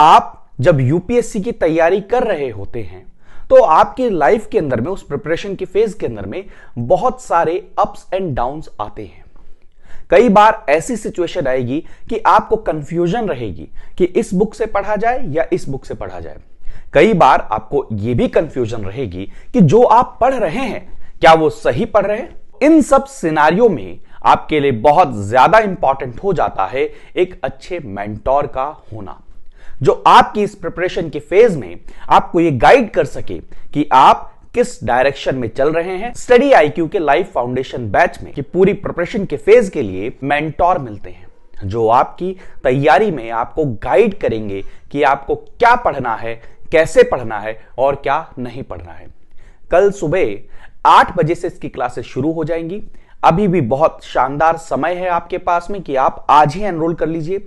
आप जब यूपीएससी की तैयारी कर रहे होते हैं तो आपकी लाइफ के अंदर में उस प्रिपरेशन की फेज के अंदर में बहुत सारे अप्स एंड डाउन्स आते हैं कई बार ऐसी सिचुएशन आएगी कि आपको कंफ्यूजन रहेगी कि इस बुक से पढ़ा जाए या इस बुक से पढ़ा जाए कई बार आपको यह भी कंफ्यूजन रहेगी कि जो आप पढ़ रहे हैं क्या वो सही पढ़ रहे हैं इन सब सिनारियों में आपके लिए बहुत ज्यादा इंपॉर्टेंट हो जाता है एक अच्छे मेंटोर का होना जो आपकी इस प्रिपरेशन के फेज में आपको ये गाइड कर सके कि आप किस डायरेक्शन में चल रहे हैं स्टडी आईक्यू के लाइफ फाउंडेशन बैच में कि पूरी प्रिपरेशन के फेज के लिए मेंटोर मिलते हैं जो आपकी तैयारी में आपको गाइड करेंगे कि आपको क्या पढ़ना है कैसे पढ़ना है और क्या नहीं पढ़ना है कल सुबह आठ बजे से इसकी क्लासेस शुरू हो जाएंगी अभी भी बहुत शानदार समय है आपके पास में कि आप आज ही एनरोल कर लीजिए